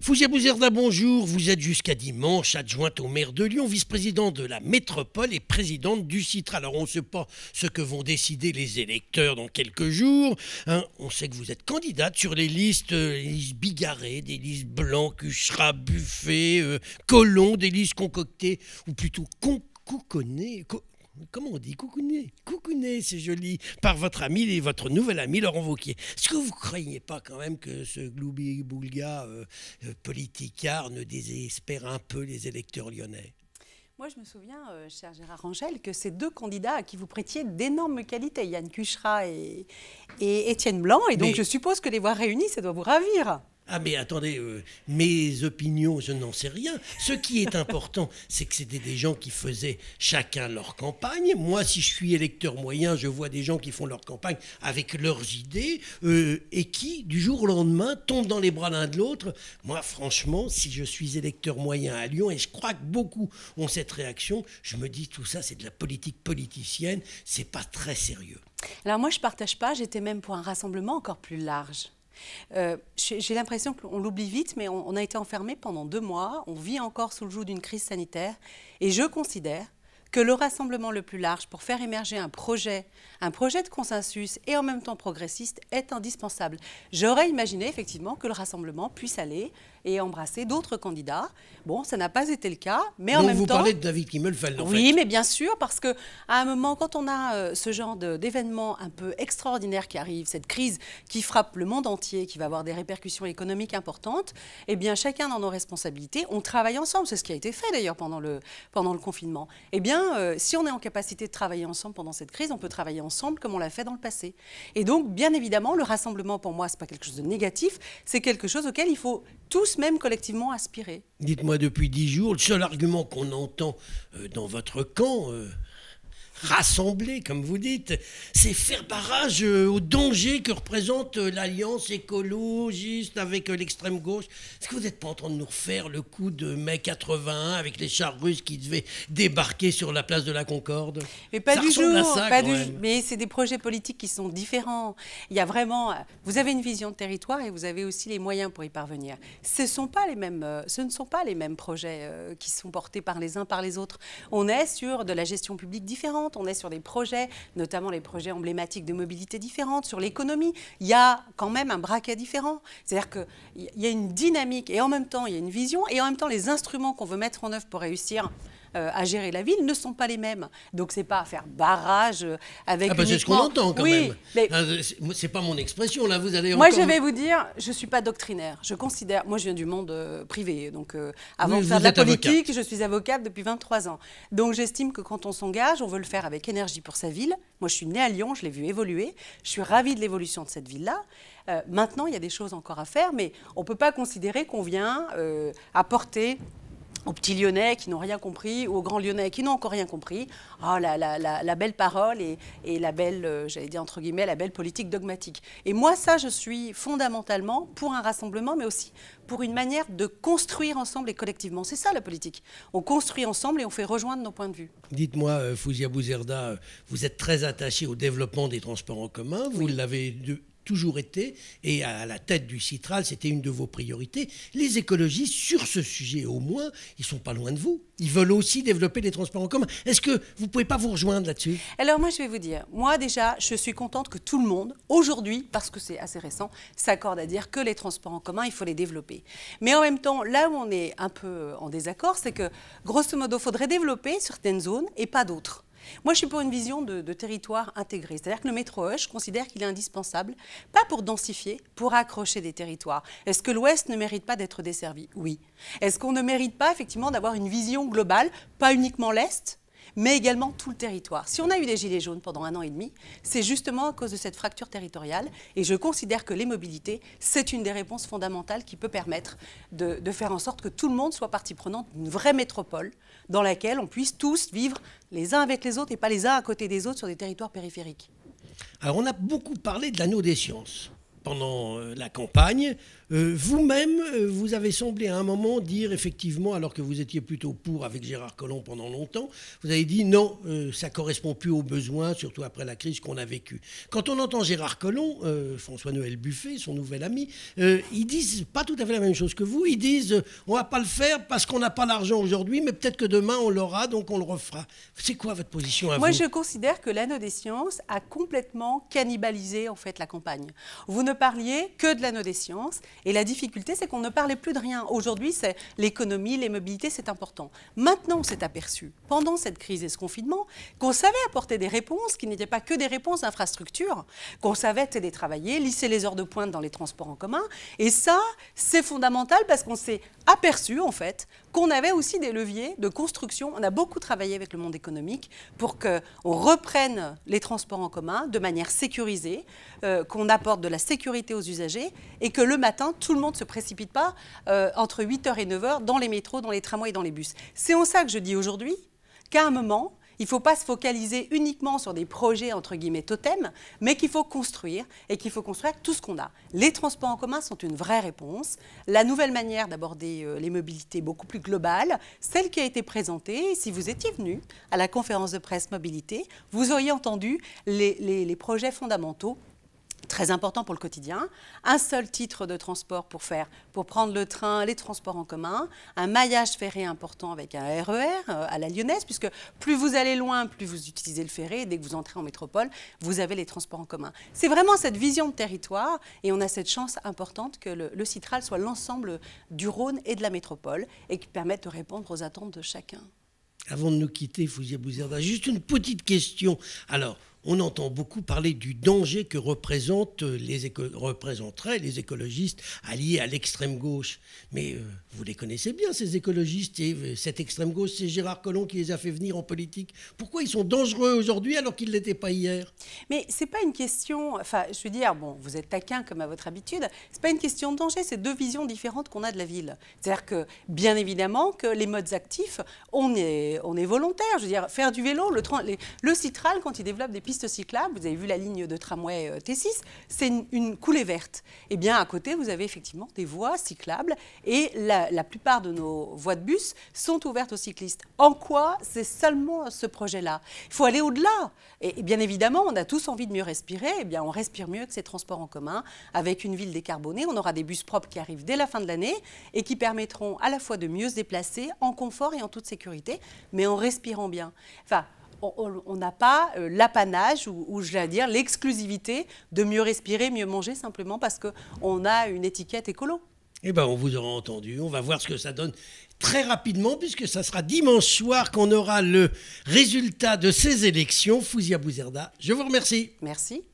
Fouzia Bouzerda, bonjour. Vous êtes jusqu'à dimanche adjointe au maire de Lyon, vice présidente de la métropole et présidente du CITRA. Alors, on ne sait pas ce que vont décider les électeurs dans quelques jours. Hein. on sait que vous êtes candidate sur les listes, euh, des listes blancs, Cuchera, Buffet, euh, des listes concoctées, ou plutôt concoconnées comment on dit coucouner, coucouner, c'est joli, par votre ami et votre nouvel ami Laurent Vauquier. Est-ce que vous ne craignez pas quand même que ce gloubi boulga euh, euh, politicard ne désespère un peu les électeurs lyonnais moi, je me souviens, euh, cher Gérard Rangel, que ces deux candidats à qui vous prêtiez d'énormes qualités, Yann Cuchera et, Étienne Blanc, et donc je suppose que les voix réunies, ça doit vous ravir. Ah mais attendez, euh, mes opinions, je n'en sais rien. Ce qui est important, c'est que c'était des gens qui faisaient chacun leur campagne. Moi, si je suis électeur moyen, je vois des gens qui font leur campagne avec leurs idées euh, et qui, du jour au lendemain, tombent dans les bras l'un de l'autre. Moi, franchement, si je suis électeur moyen à Lyon, et je crois que beaucoup ont cette réaction, je me dis tout ça, c'est de la politique politicienne, c'est pas très sérieux. Alors moi, je ne partage pas, j'étais même pour un rassemblement encore plus large. Euh, j'ai l'impression qu'on l'oublie vite, mais on, on a été enfermé pendant deux mois, on vit encore sous le joug d'une crise sanitaire, et je considère que le rassemblement le plus large pour faire émerger un projet, un projet de consensus et en même temps progressiste est indispensable. J'aurais imaginé effectivement que le rassemblement puisse aller et embrasser d'autres candidats. Bon, ça n'a pas été le cas, mais en même vous temps... vous parlez de David Kimmelfeld, en Oui, mais bien sûr, parce qu'à un moment, quand on a euh, ce genre d'événement un peu extraordinaire qui arrive, cette crise qui frappe le monde entier, qui va avoir des répercussions économiques importantes, eh bien, chacun dans nos responsabilités, on travaille ensemble. C'est ce qui a été fait, d'ailleurs, pendant le, pendant le confinement. Eh bien, euh, si on est en capacité de travailler ensemble pendant cette crise, on peut travailler ensemble comme on l'a fait dans le passé. Et donc, bien évidemment, le rassemblement, pour moi, ce n'est pas quelque chose de négatif, c'est quelque chose auquel il faut tous même collectivement aspiré. Dites-moi, depuis dix jours, le seul argument qu'on entend euh, dans votre camp, euh, rassembler, comme vous dites, c'est faire barrage euh, au danger que représente euh, l'alliance écologiste avec euh, l'extrême gauche. Est-ce que vous n'êtes pas en train de nous refaire le coup de mai 81 avec les chars russes qui devaient débarquer sur la place de la Concorde Mais pas du tout. mais c'est des projets politiques qui sont différents. Il y a vraiment, vous avez une vision de territoire et vous avez aussi les moyens pour y parvenir. Ce, sont pas les mêmes, ce ne sont pas les mêmes projets qui sont portés par les uns par les autres. On est sur de la gestion publique différente on est sur des projets, notamment les projets emblématiques de mobilité différente. sur l'économie. Il y a quand même un braquet différent. C'est-à-dire qu'il y a une dynamique et en même temps, il y a une vision et en même temps, les instruments qu'on veut mettre en œuvre pour réussir, euh, à gérer la ville ne sont pas les mêmes. Donc c'est pas à faire barrage euh, avec. Ah, bah, c'est ce qu'on entend quand oui, même. Mais... Ah, c'est pas mon expression là. Vous allez. Moi je vais vous dire, je suis pas doctrinaire. Je considère. Moi je viens du monde euh, privé, donc avant de faire de la politique, je suis avocate depuis 23 ans. Donc j'estime que quand on s'engage, on veut le faire avec énergie pour sa ville. Moi je suis née à Lyon, je l'ai vu évoluer. Je suis ravie de l'évolution de cette ville là. maintenant, il y a des choses encore à faire, mais on ne peut pas considérer qu'on vient apporter aux petits Lyonnais qui n'ont rien compris, ou aux grands Lyonnais qui n'ont encore rien compris. Ah, la, la, belle parole et, la belle, euh, j'allais dire entre guillemets, la belle politique dogmatique. Et moi, ça, je suis fondamentalement pour un rassemblement, mais aussi pour une manière de construire ensemble et collectivement. C'est ça la politique. On construit ensemble et on fait rejoindre nos points de vue. Dites-moi, euh, Fouzia Bouzerda, euh, vous êtes très attaché au développement des transports en commun. Vous l'avez toujours été, et à la tête du Citral, c'était une de vos priorités. Les écologistes, sur ce sujet au moins, ils sont pas loin de vous. Ils veulent aussi développer les transports en commun. Est-ce que vous pouvez pas vous rejoindre là-dessus Alors moi, je vais vous dire, moi déjà, je suis contente que tout le monde, aujourd'hui, parce que c'est assez récent, s'accorde à dire que les transports en commun, il faut les développer. Mais en même temps, là où on est un peu en désaccord, c'est que, grosso modo, il faudrait développer certaines zones et pas d'autres. Moi, je suis pour une vision de, territoire intégré. C'est-à-dire que le métro je considère qu'il est indispensable, pas pour densifier, pour accrocher des territoires. Est-ce que l'Ouest ne mérite pas d'être desservi Oui. Est-ce qu'on ne mérite pas, effectivement, d'avoir une vision globale, pas uniquement l'Est mais également tout le territoire. Si on a eu des gilets jaunes pendant un an et demi, c'est justement à cause de cette fracture territoriale. Et je considère que les mobilités, c'est une des réponses fondamentales qui peut permettre de, de, faire en sorte que tout le monde soit partie prenante d'une vraie métropole dans laquelle on puisse tous vivre les uns avec les autres et pas les uns à côté des autres sur des territoires périphériques. Alors on a beaucoup parlé de l'anneau des sciences pendant euh, la campagne. Euh, vous-même, euh, vous avez semblé à un moment dire effectivement, alors que vous étiez plutôt pour avec Gérard Collomb pendant longtemps, vous avez dit non, ça euh, ça correspond plus aux besoins, surtout après la crise qu'on a vécue. Quand on entend Gérard Collomb, François-Noël Buffet, son nouvel ami, ils disent pas tout à fait la même chose que vous. Ils disent on va pas le faire parce qu'on n'a pas l'argent aujourd'hui, mais peut-être que demain on l'aura, donc on le refera. C'est quoi votre position à Moi, je considère que l'anneau des sciences a complètement cannibalisé en fait la campagne. Vous ne parliez que de l'anneau des sciences et la difficulté, c'est qu'on ne parlait plus de rien. Aujourd'hui, c'est l'économie, les mobilités, c'est important. Maintenant, on s'est aperçu, pendant cette crise et ce confinement, qu'on savait apporter des réponses qui n'étaient pas que des réponses d'infrastructure, qu'on savait télétravailler, lisser les heures de pointe dans les transports en commun. Et ça, c'est fondamental parce qu'on s'est aperçu, en fait, on avait aussi des leviers de construction. On a beaucoup travaillé avec le monde économique pour qu'on reprenne les transports en commun de manière sécurisée, euh, qu'on apporte de la sécurité aux usagers et que le matin, tout le monde ne se précipite pas euh, entre 8h et 9h dans les métros, dans les tramways et dans les bus. C'est en ça que je dis aujourd'hui qu'à un moment, il ne faut pas se focaliser uniquement sur des projets entre guillemets totems, mais qu'il faut construire et qu'il faut construire tout ce qu'on a. Les transports en commun sont une vraie réponse. La nouvelle manière d'aborder euh, les mobilités beaucoup plus globale, celle qui a été présentée, si vous étiez venu à la conférence de presse mobilité, vous auriez entendu les, les projets fondamentaux très important pour le quotidien, un seul titre de transport pour faire, pour prendre le train, les transports en commun, un maillage ferré important avec un RER e euh, à la Lyonnaise, puisque plus vous allez loin, plus vous utilisez le ferré, dès que vous entrez en métropole, vous avez les transports en commun. C'est vraiment cette vision de territoire, et on a cette chance importante que le, Citral soit l'ensemble du Rhône et de la métropole, et qui permette de répondre aux attentes de chacun. Avant de nous quitter, Fouzia Bouzerda, juste une petite question. Alors, on entend beaucoup parler du danger que représentent les représenteraient les écologistes alliés à l'extrême gauche. Mais euh, vous les connaissez bien, ces écologistes, et euh, cette extrême gauche, c'est Gérard Collomb qui les a fait venir en politique. Pourquoi ils sont dangereux aujourd'hui alors qu'ils ne l'étaient pas hier Mais c'est pas une question, enfin je veux dire, bon, vous êtes taquin comme à votre habitude, c'est pas une question de danger, c'est deux visions différentes qu'on a de la ville. C'est-à-dire que, bien évidemment, que les modes actifs, on est, on est volontaire. Je veux dire, faire du vélo, le, le citral, quand il développe des piste cyclable, vous avez vu la ligne de tramway euh, T6, c'est une, coulée verte. Et eh bien à côté, vous avez effectivement des voies cyclables et la, plupart de nos voies de bus sont ouvertes aux cyclistes. En quoi c'est seulement ce projet-là Il faut aller au-delà. Et, bien évidemment, on a tous envie de mieux respirer. Et eh bien on respire mieux que ces transports en commun avec une ville décarbonée. On aura des bus propres qui arrivent dès la fin de l'année et qui permettront à la fois de mieux se déplacer en confort et en toute sécurité, mais en respirant bien. Enfin, on n'a pas euh, l'apanage ou, ou je vais dire l'exclusivité de mieux respirer, mieux manger simplement parce qu'on a une étiquette écolo. Eh bien, on vous aura entendu. On va voir ce que ça donne très rapidement, puisque ça sera dimanche soir qu'on aura le résultat de ces élections. Fouzia Bouzerda, je vous remercie. Merci.